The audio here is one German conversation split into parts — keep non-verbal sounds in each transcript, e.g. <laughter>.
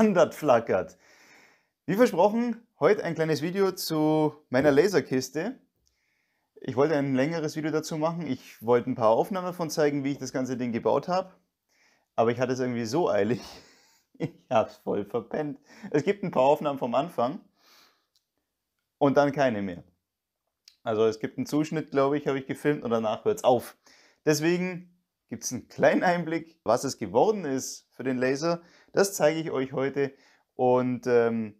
Standard flackert. Wie versprochen, heute ein kleines Video zu meiner Laserkiste. Ich wollte ein längeres Video dazu machen. Ich wollte ein paar Aufnahmen davon zeigen, wie ich das ganze Ding gebaut habe. Aber ich hatte es irgendwie so eilig. <laughs> Ich habe es voll verpennt. Es gibt ein paar Aufnahmen vom Anfang und dann keine mehr. Also es gibt einen Zuschnitt, glaube ich, habe ich gefilmt und danach hört es auf. Deswegen gibt es einen kleinen Einblick, was es geworden ist für den Laser. Das zeige ich euch heute und ähm,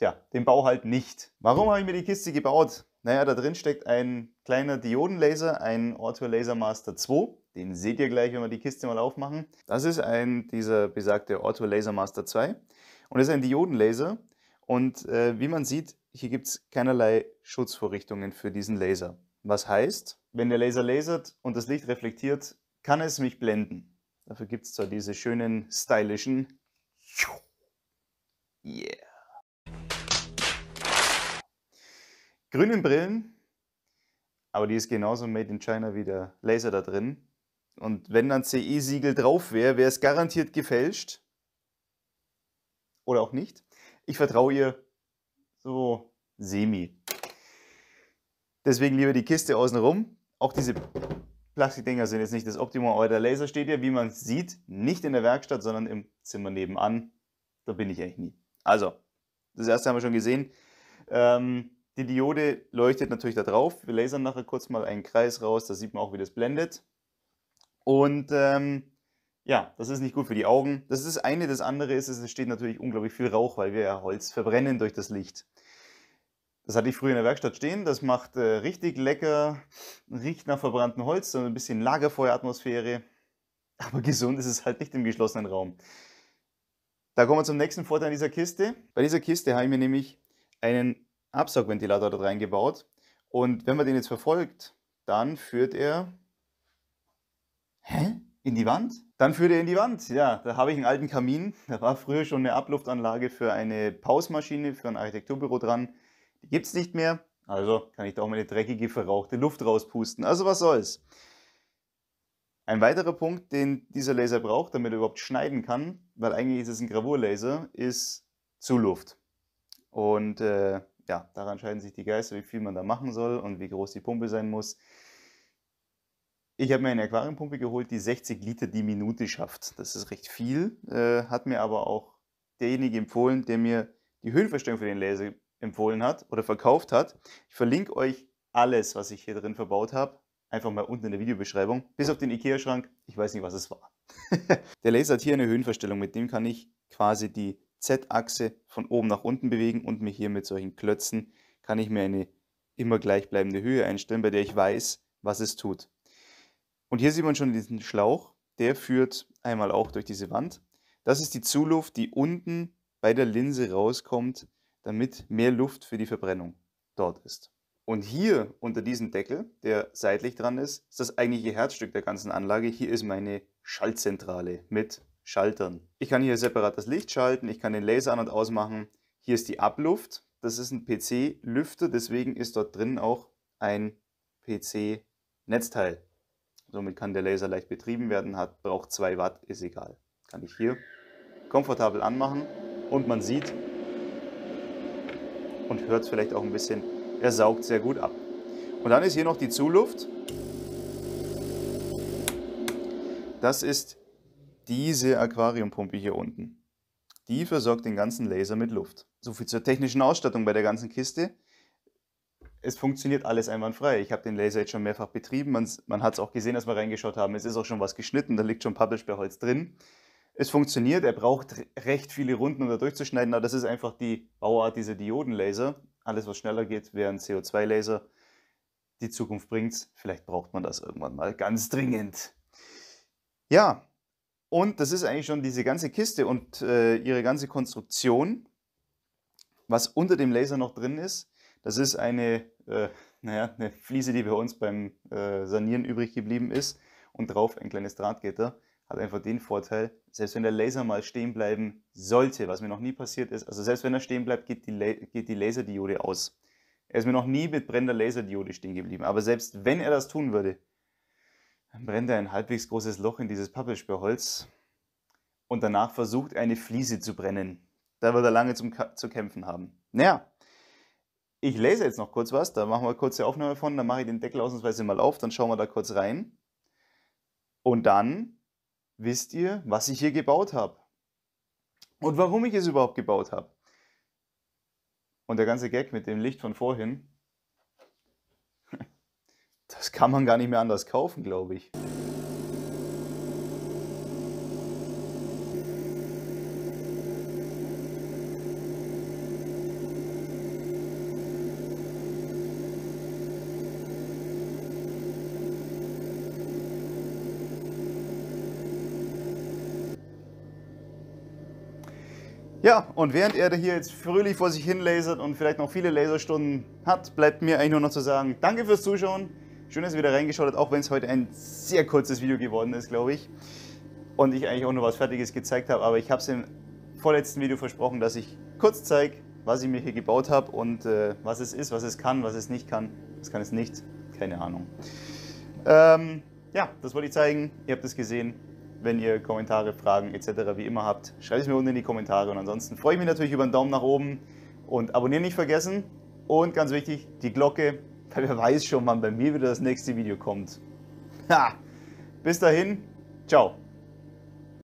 ja, den Bau halt nicht. Warum habe ich mir die Kiste gebaut? Naja, da drin steckt ein kleiner Diodenlaser, ein Ortho Laser Master 2. Den seht ihr gleich, wenn wir die Kiste mal aufmachen. Das ist ein, dieser besagte Ortho Laser Master 2 und das ist ein Diodenlaser. Und äh, wie man sieht, hier gibt es keinerlei Schutzvorrichtungen für diesen Laser. Was heißt, wenn der Laser lasert und das Licht reflektiert, kann es mich blenden. Dafür gibt es zwar diese schönen, stylischen. Yeah. Grünen Brillen, aber die ist genauso made in China wie der Laser da drin. Und wenn dann CE-Siegel drauf wäre, wäre es garantiert gefälscht. Oder auch nicht. Ich vertraue ihr so semi. Deswegen lieber die Kiste außenrum. Auch diese Plastikdinger sind jetzt nicht das Optimum, aber der Laser steht ja, wie man sieht, nicht in der Werkstatt, sondern im Zimmer nebenan. Da bin ich eigentlich nie. Also, das erste haben wir schon gesehen. Ähm, die Diode leuchtet natürlich da drauf. Wir lasern nachher kurz mal einen Kreis raus. Da sieht man auch, wie das blendet. Und ähm, ja, das ist nicht gut für die Augen. Das ist das eine. Das andere ist, es steht natürlich unglaublich viel Rauch, weil wir ja Holz verbrennen durch das Licht. Das hatte ich früher in der Werkstatt stehen. Das macht äh, richtig lecker, riecht nach verbranntem Holz, so ein bisschen Lagerfeueratmosphäre. Aber <laughs> gesund ist es halt nicht im geschlossenen Raum. Da kommen wir zum nächsten Vorteil dieser Kiste. Bei dieser Kiste habe ich mir nämlich einen Absaugventilator dort reingebaut. Und wenn man den jetzt verfolgt, dann führt er. Hä? In die Wand? Dann führt er in die Wand. Ja, da habe ich einen alten Kamin. Da war früher schon eine Abluftanlage für eine Pausmaschine, für ein Architekturbüro dran gibt es nicht mehr, also kann ich da auch meine dreckige, verrauchte Luft rauspusten. Also was soll's. Ein weiterer Punkt, den dieser Laser braucht, damit er überhaupt schneiden kann, weil eigentlich ist es ein Gravurlaser, ist Zuluft. Und äh, ja, daran scheiden sich die Geister, wie viel man da machen soll und wie groß die Pumpe sein muss. Ich habe mir eine Aquariumpumpe geholt, die 60 Liter die Minute schafft. Das ist recht viel, äh, hat mir aber auch derjenige empfohlen, der mir die Höhenverstellung für den Laser empfohlen hat oder verkauft hat. Ich verlinke euch alles, was ich hier drin verbaut habe, einfach mal unten in der Videobeschreibung. Bis auf den Ikea-Schrank, ich weiß nicht, was es war. <laughs> der Laser hat hier eine Höhenverstellung, mit dem kann ich quasi die Z-Achse von oben nach unten bewegen und mir hier mit solchen Klötzen kann ich mir eine immer gleichbleibende Höhe einstellen, bei der ich weiß, was es tut. Und hier sieht man schon diesen Schlauch, der führt einmal auch durch diese Wand. Das ist die Zuluft, die unten bei der Linse rauskommt, damit mehr Luft für die Verbrennung dort ist. Und hier unter diesem Deckel, der seitlich dran ist, ist das eigentliche Herzstück der ganzen Anlage. Hier ist meine Schaltzentrale mit Schaltern. Ich kann hier separat das Licht schalten, ich kann den Laser an und ausmachen. Hier ist die Abluft. Das ist ein PC-Lüfter, deswegen ist dort drin auch ein PC-Netzteil. Somit kann der Laser leicht betrieben werden, hat, braucht 2 Watt, ist egal. Kann ich hier komfortabel anmachen und man sieht, und hört es vielleicht auch ein bisschen. Er saugt sehr gut ab. Und dann ist hier noch die Zuluft. Das ist diese Aquariumpumpe hier unten. Die versorgt den ganzen Laser mit Luft. So viel zur technischen Ausstattung bei der ganzen Kiste. Es funktioniert alles einwandfrei. Ich habe den Laser jetzt schon mehrfach betrieben. Man, man hat es auch gesehen, als wir reingeschaut haben. Es ist auch schon was geschnitten, da liegt schon Pappelsperrholz drin es funktioniert, er braucht recht viele Runden, um da durchzuschneiden, aber das ist einfach die Bauart dieser Diodenlaser. Alles, was schneller geht, wäre ein CO2-Laser. Die Zukunft bringt es. Vielleicht braucht man das irgendwann mal ganz dringend. Ja, und das ist eigentlich schon diese ganze Kiste und äh, ihre ganze Konstruktion. Was unter dem Laser noch drin ist, das ist eine, äh, naja, eine Fliese, die bei uns beim äh, Sanieren übrig geblieben ist und drauf ein kleines Drahtgitter hat einfach den Vorteil, selbst wenn der Laser mal stehen bleiben sollte, was mir noch nie passiert ist, also selbst wenn er stehen bleibt, geht die, La geht die Laserdiode aus. Er ist mir noch nie mit brennender Laserdiode stehen geblieben. Aber selbst wenn er das tun würde, dann brennt er ein halbwegs großes Loch in dieses Pappelsperrholz und danach versucht, eine Fliese zu brennen. Da wird er lange zum zu kämpfen haben. Naja, ich lese jetzt noch kurz was, da machen wir kurz die Aufnahme von, dann mache ich den Deckel ausnahmsweise mal auf, dann schauen wir da kurz rein. Und dann wisst ihr, was ich hier gebaut habe und warum ich es überhaupt gebaut habe. Und der ganze Gag mit dem Licht von vorhin, <laughs> das kann man gar nicht mehr anders kaufen, glaube ich. Ja, und während er hier jetzt fröhlich vor sich hin lasert und vielleicht noch viele Laserstunden hat, bleibt mir eigentlich nur noch zu sagen, danke fürs Zuschauen. Schön, dass ihr wieder reingeschaut habt, auch wenn es heute ein sehr kurzes Video geworden ist, glaube ich. Und ich eigentlich auch nur was Fertiges gezeigt habe, aber ich habe es im vorletzten Video versprochen, dass ich kurz zeige, was ich mir hier gebaut habe und äh, was es ist, was es kann, was es nicht kann. Was kann es nicht? Keine Ahnung. Ähm, ja, das wollte ich zeigen. Ihr habt es gesehen wenn ihr Kommentare, Fragen etc. wie immer habt, schreibt es mir unten in die Kommentare. Und ansonsten freue ich mich natürlich über einen Daumen nach oben und abonnieren nicht vergessen. Und ganz wichtig, die Glocke, weil wer weiß schon, wann bei mir wieder das nächste Video kommt. Ha! Bis dahin, ciao!